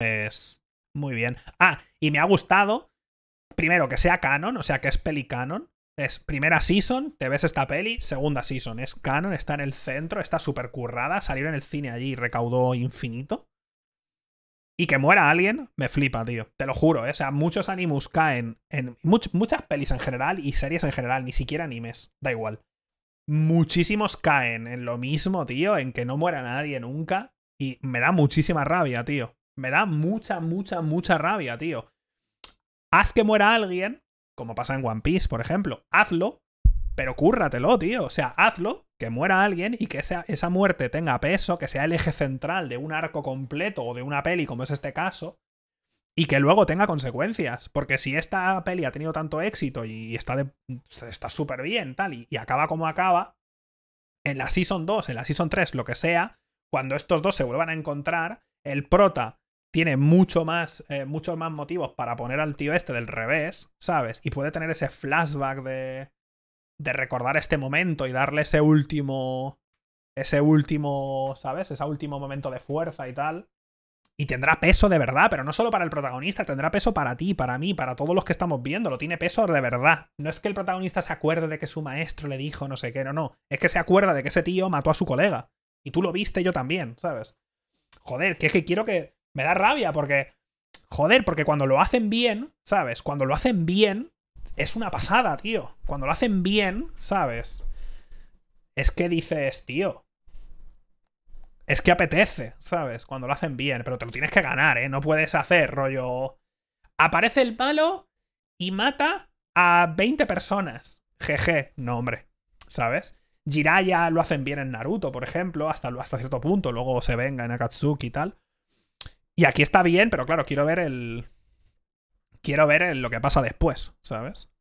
es pues, muy bien. Ah, y me ha gustado, primero, que sea canon, o sea, que es peli canon. Es primera season, te ves esta peli, segunda season, es canon, está en el centro, está súper currada, salió en el cine allí y recaudó infinito. Y que muera alguien, me flipa, tío. Te lo juro, ¿eh? o sea, muchos animus caen en muchas pelis en general y series en general, ni siquiera animes, da igual. Muchísimos caen en lo mismo, tío, en que no muera nadie nunca. Y me da muchísima rabia, tío. Me da mucha, mucha, mucha rabia, tío. Haz que muera alguien, como pasa en One Piece, por ejemplo. Hazlo, pero cúrratelo, tío. O sea, hazlo, que muera alguien y que esa, esa muerte tenga peso, que sea el eje central de un arco completo o de una peli, como es este caso y que luego tenga consecuencias. Porque si esta peli ha tenido tanto éxito y está súper bien, tal, y, y, acaba como acaba, en la Season 2, en la Season 3, lo que sea, cuando estos dos se vuelvan a encontrar, el prota tiene mucho más, eh, muchos más motivos para poner al tío este del revés, ¿sabes? Y puede tener ese flashback de, de recordar este momento y darle ese último, ese último, ¿sabes? Ese último momento de fuerza y tal. Y tendrá peso de verdad, pero no solo para el protagonista, tendrá peso para ti, para mí, para todos los que estamos viendo, lo tiene peso de verdad. No es que el protagonista se acuerde de que su maestro le dijo no sé qué, no, no. Es que se acuerda de que ese tío mató a su colega. Y tú lo viste yo también, ¿sabes? Joder, que es que quiero que me da rabia porque, joder, porque cuando lo hacen bien, ¿sabes? Cuando lo hacen bien, es una pasada, tío. Cuando lo hacen bien, ¿sabes? Es que dices, tío. Es que apetece, ¿sabes? Cuando lo hacen bien, pero te lo tienes que ganar, ¿eh? No puedes hacer rollo... Aparece el palo y mata a 20 personas. Jeje, no, hombre. ¿Sabes? Jiraya lo hacen bien en Naruto, por ejemplo, hasta, hasta cierto punto. Luego se venga en Akatsuki y tal. Y aquí está bien, pero claro, quiero ver el. Quiero ver lo que pasa después, ¿sabes?